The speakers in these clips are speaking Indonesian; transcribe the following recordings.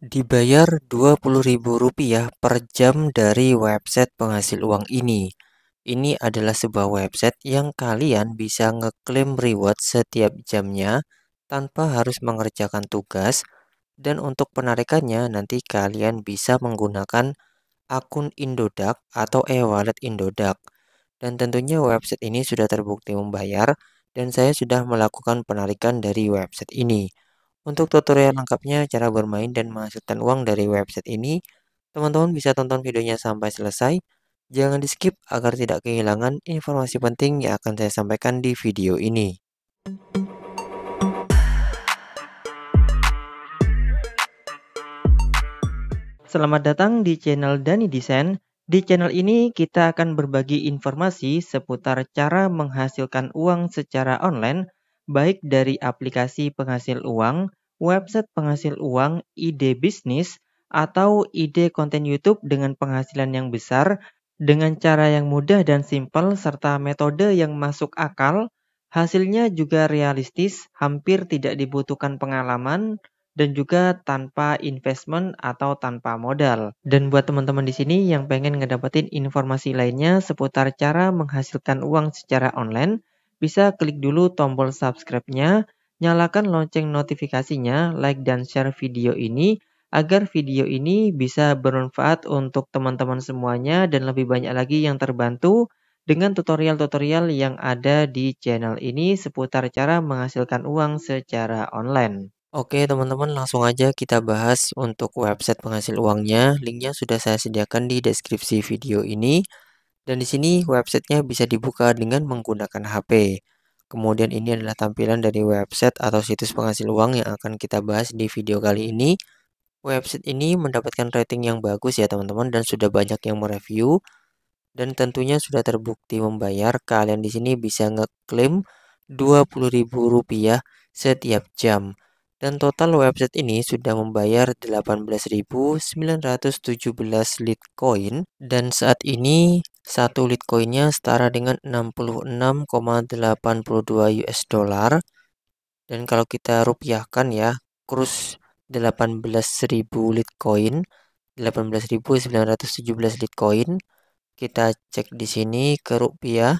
dibayar Rp20.000 per jam dari website penghasil uang ini. Ini adalah sebuah website yang kalian bisa ngeklaim reward setiap jamnya tanpa harus mengerjakan tugas dan untuk penarikannya nanti kalian bisa menggunakan akun Indodax atau e-wallet Indodax. Dan tentunya website ini sudah terbukti membayar dan saya sudah melakukan penarikan dari website ini. Untuk tutorial lengkapnya cara bermain dan menghasilkan uang dari website ini, teman-teman bisa tonton videonya sampai selesai. Jangan di-skip agar tidak kehilangan informasi penting yang akan saya sampaikan di video ini. Selamat datang di channel Dani Desain. Di channel ini kita akan berbagi informasi seputar cara menghasilkan uang secara online baik dari aplikasi penghasil uang, website penghasil uang, ide bisnis, atau ide konten YouTube dengan penghasilan yang besar dengan cara yang mudah dan simpel serta metode yang masuk akal, hasilnya juga realistis, hampir tidak dibutuhkan pengalaman, dan juga tanpa investment atau tanpa modal. Dan buat teman-teman di sini yang pengen ngedapetin informasi lainnya seputar cara menghasilkan uang secara online, bisa klik dulu tombol subscribe-nya, nyalakan lonceng notifikasinya, like dan share video ini agar video ini bisa bermanfaat untuk teman-teman semuanya dan lebih banyak lagi yang terbantu dengan tutorial-tutorial yang ada di channel ini seputar cara menghasilkan uang secara online. Oke teman-teman langsung aja kita bahas untuk website penghasil uangnya Linknya sudah saya sediakan di deskripsi video ini dan di sini websitenya bisa dibuka dengan menggunakan HP. Kemudian ini adalah tampilan dari website atau situs penghasil uang yang akan kita bahas di video kali ini. Website ini mendapatkan rating yang bagus ya teman-teman dan sudah banyak yang mereview dan tentunya sudah terbukti membayar. Kalian di sini bisa ngeklaim Rp20.000 setiap jam. Dan total website ini sudah membayar 18.917 Litecoin dan saat ini 1 Litecoinnya setara dengan 66,82 US dollar. Dan kalau kita rupiahkan ya, kurs 18.000 Litecoin, 18.917 Litecoin. Kita cek di sini ke rupiah.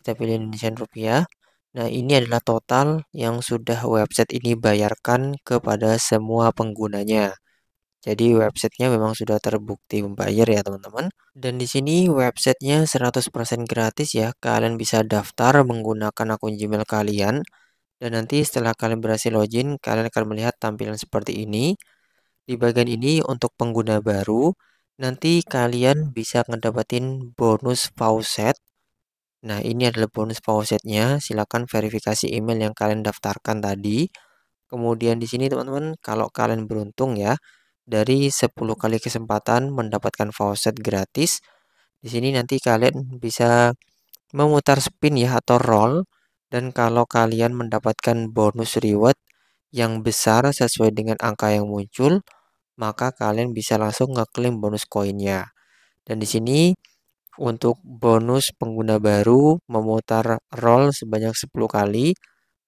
Kita pilih Indonesian rupiah. Nah, ini adalah total yang sudah website ini bayarkan kepada semua penggunanya. Jadi websitenya memang sudah terbukti membayar ya teman-teman. Dan di sini websitenya 100% gratis ya. Kalian bisa daftar menggunakan akun Gmail kalian. Dan nanti setelah kalian berhasil login, kalian akan melihat tampilan seperti ini. Di bagian ini untuk pengguna baru, nanti kalian bisa ngedapetin bonus faucet. Nah ini adalah bonus faucetnya, Silakan verifikasi email yang kalian daftarkan tadi. Kemudian di sini teman-teman, kalau kalian beruntung ya, dari 10 kali kesempatan mendapatkan faucet gratis. Di sini nanti kalian bisa memutar spin ya atau roll dan kalau kalian mendapatkan bonus reward yang besar sesuai dengan angka yang muncul, maka kalian bisa langsung ngeklaim bonus koinnya. Dan di sini untuk bonus pengguna baru memutar roll sebanyak 10 kali.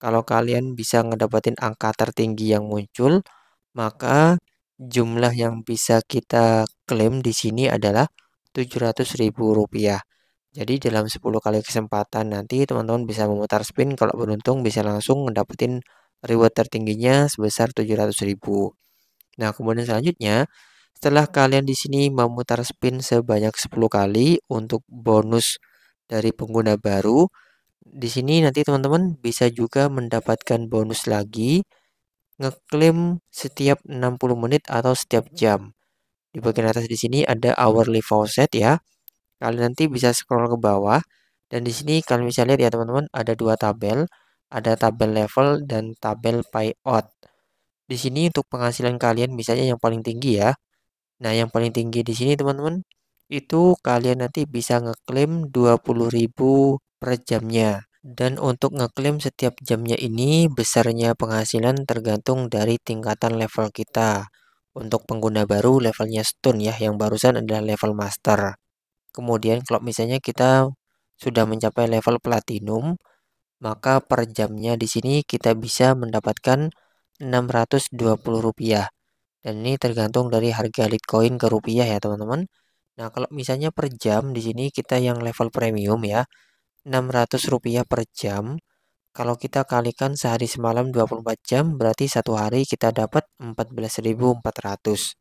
Kalau kalian bisa ngedapetin angka tertinggi yang muncul, maka jumlah yang bisa kita klaim di sini adalah Rp700.000. Jadi dalam 10 kali kesempatan nanti teman-teman bisa memutar spin kalau beruntung bisa langsung mendapatkan reward tertingginya sebesar 700.000. Nah, kemudian selanjutnya setelah kalian di sini memutar spin sebanyak 10 kali untuk bonus dari pengguna baru, di sini nanti teman-teman bisa juga mendapatkan bonus lagi ngeklaim setiap 60 menit atau setiap jam. Di bagian atas di sini ada hourly faucet ya. Kalian nanti bisa scroll ke bawah dan di sini kalian bisa lihat ya teman-teman ada dua tabel, ada tabel level dan tabel payout. Di sini untuk penghasilan kalian misalnya yang paling tinggi ya. Nah, yang paling tinggi di sini teman-teman itu kalian nanti bisa ngeklaim 20.000 per jamnya. Dan untuk ngeklaim setiap jamnya ini, besarnya penghasilan tergantung dari tingkatan level kita. Untuk pengguna baru levelnya stun ya, yang barusan adalah level master. Kemudian kalau misalnya kita sudah mencapai level platinum, maka per jamnya di sini kita bisa mendapatkan Rp620. Dan ini tergantung dari harga Litecoin ke rupiah ya teman-teman. Nah kalau misalnya per jam di sini kita yang level premium ya, 600 rupiah per jam. Kalau kita kalikan sehari semalam 24 jam, berarti satu hari kita dapat 14.400.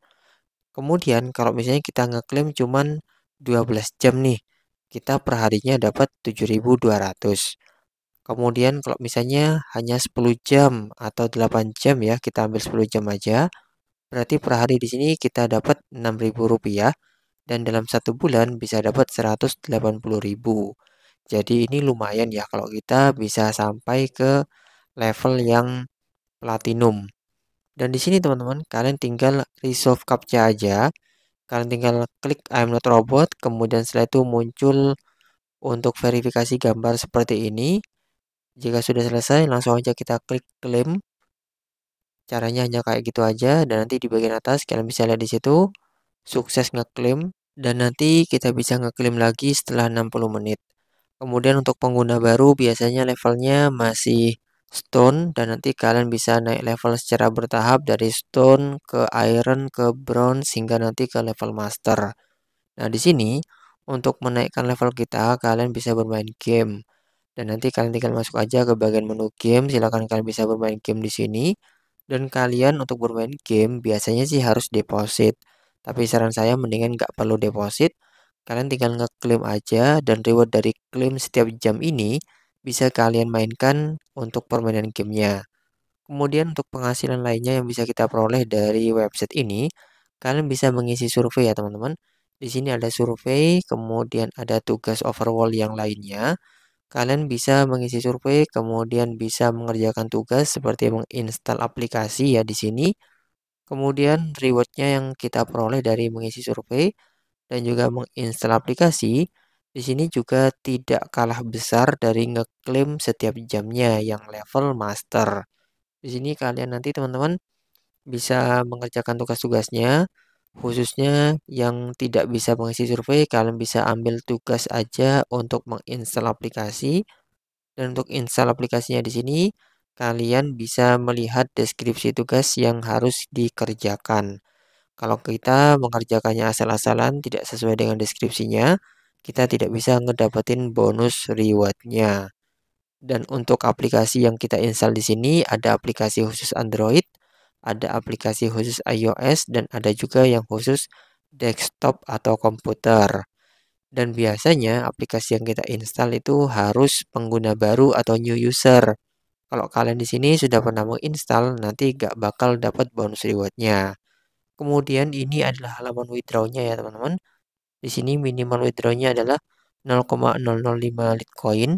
Kemudian kalau misalnya kita ngeklaim cuman 12 jam nih, kita perharinya dapat 7.200. Kemudian kalau misalnya hanya 10 jam atau 8 jam ya, kita ambil 10 jam aja. Berarti per hari di sini kita dapat 6.000 rupiah dan dalam satu bulan bisa dapat 180000 jadi ini lumayan ya kalau kita bisa sampai ke level yang platinum. Dan di sini teman-teman kalian tinggal resolve captcha aja. Kalian tinggal klik I'm not robot kemudian setelah itu muncul untuk verifikasi gambar seperti ini. Jika sudah selesai langsung aja kita klik claim. Caranya hanya kayak gitu aja dan nanti di bagian atas kalian bisa lihat di situ sukses ngeklaim dan nanti kita bisa ngeklaim lagi setelah 60 menit. Kemudian untuk pengguna baru biasanya levelnya masih stone dan nanti kalian bisa naik level secara bertahap dari stone ke iron ke bronze hingga nanti ke level master. Nah, di sini untuk menaikkan level kita kalian bisa bermain game. Dan nanti kalian tinggal masuk aja ke bagian menu game, silakan kalian bisa bermain game di sini. Dan kalian untuk bermain game biasanya sih harus deposit. Tapi saran saya mendingan nggak perlu deposit Kalian tinggal ngeklaim aja dan reward dari klaim setiap jam ini bisa kalian mainkan untuk permainan gamenya. Kemudian untuk penghasilan lainnya yang bisa kita peroleh dari website ini, kalian bisa mengisi survei ya teman-teman. Di sini ada survei, kemudian ada tugas overall yang lainnya. Kalian bisa mengisi survei, kemudian bisa mengerjakan tugas seperti menginstal aplikasi ya di sini. Kemudian rewardnya yang kita peroleh dari mengisi survei dan juga menginstal aplikasi, di sini juga tidak kalah besar dari ngeklaim setiap jamnya yang level master. Di sini kalian nanti teman-teman bisa mengerjakan tugas-tugasnya, khususnya yang tidak bisa mengisi survei, kalian bisa ambil tugas aja untuk menginstal aplikasi. Dan untuk install aplikasinya di sini, kalian bisa melihat deskripsi tugas yang harus dikerjakan. Kalau kita mengerjakannya asal-asalan tidak sesuai dengan deskripsinya, kita tidak bisa ngedapetin bonus rewardnya. Dan untuk aplikasi yang kita install di sini ada aplikasi khusus Android, ada aplikasi khusus iOS, dan ada juga yang khusus desktop atau komputer. Dan biasanya aplikasi yang kita install itu harus pengguna baru atau new user. Kalau kalian di sini sudah pernah menginstall, nanti gak bakal dapat bonus rewardnya. Kemudian ini adalah halaman withdrawnya ya teman-teman. Di sini minimal withdrawnya adalah 0,005 Litecoin.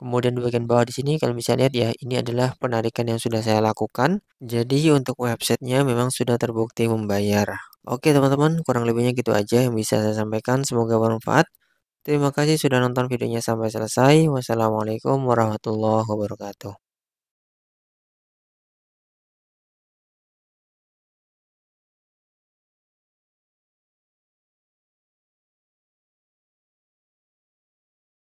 Kemudian di bagian bawah di sini kalian bisa lihat ya ini adalah penarikan yang sudah saya lakukan. Jadi untuk websitenya memang sudah terbukti membayar. Oke teman-teman kurang lebihnya gitu aja yang bisa saya sampaikan. Semoga bermanfaat. Terima kasih sudah nonton videonya sampai selesai. Wassalamualaikum warahmatullahi wabarakatuh.